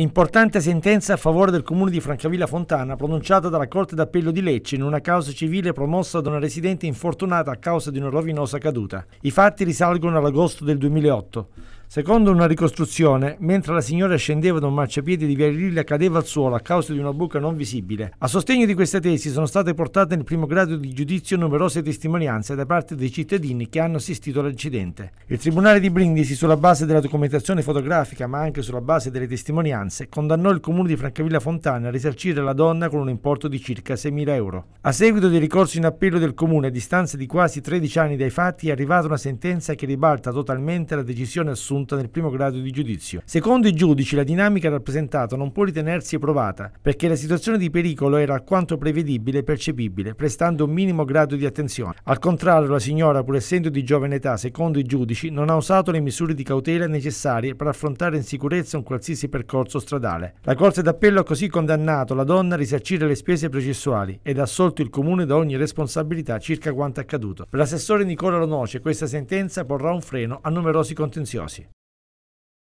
Importante sentenza a favore del comune di Francavilla Fontana pronunciata dalla Corte d'Appello di Lecce in una causa civile promossa da una residente infortunata a causa di una rovinosa caduta. I fatti risalgono all'agosto del 2008. Secondo una ricostruzione, mentre la signora scendeva da un marciapiede di Via Lilla cadeva al suolo a causa di una buca non visibile. A sostegno di questa tesi sono state portate nel primo grado di giudizio numerose testimonianze da parte dei cittadini che hanno assistito all'incidente. Il Tribunale di Brindisi, sulla base della documentazione fotografica ma anche sulla base delle testimonianze, condannò il comune di Francavilla Fontana a risarcire la donna con un importo di circa 6.000 euro. A seguito dei ricorsi in appello del comune, a distanza di quasi 13 anni dai fatti, è arrivata una sentenza che ribalta totalmente la decisione assunta assunta nel primo grado di giudizio. Secondo i giudici la dinamica rappresentata non può ritenersi provata perché la situazione di pericolo era alquanto prevedibile e percepibile, prestando un minimo grado di attenzione. Al contrario, la signora, pur essendo di giovane età, secondo i giudici, non ha usato le misure di cautela necessarie per affrontare in sicurezza un qualsiasi percorso stradale. La Corte d'Appello ha così condannato la donna a risarcire le spese processuali ed ha assolto il Comune da ogni responsabilità circa quanto accaduto. Per l'assessore Nicola Lonoce questa sentenza porrà un freno a numerosi contenziosi.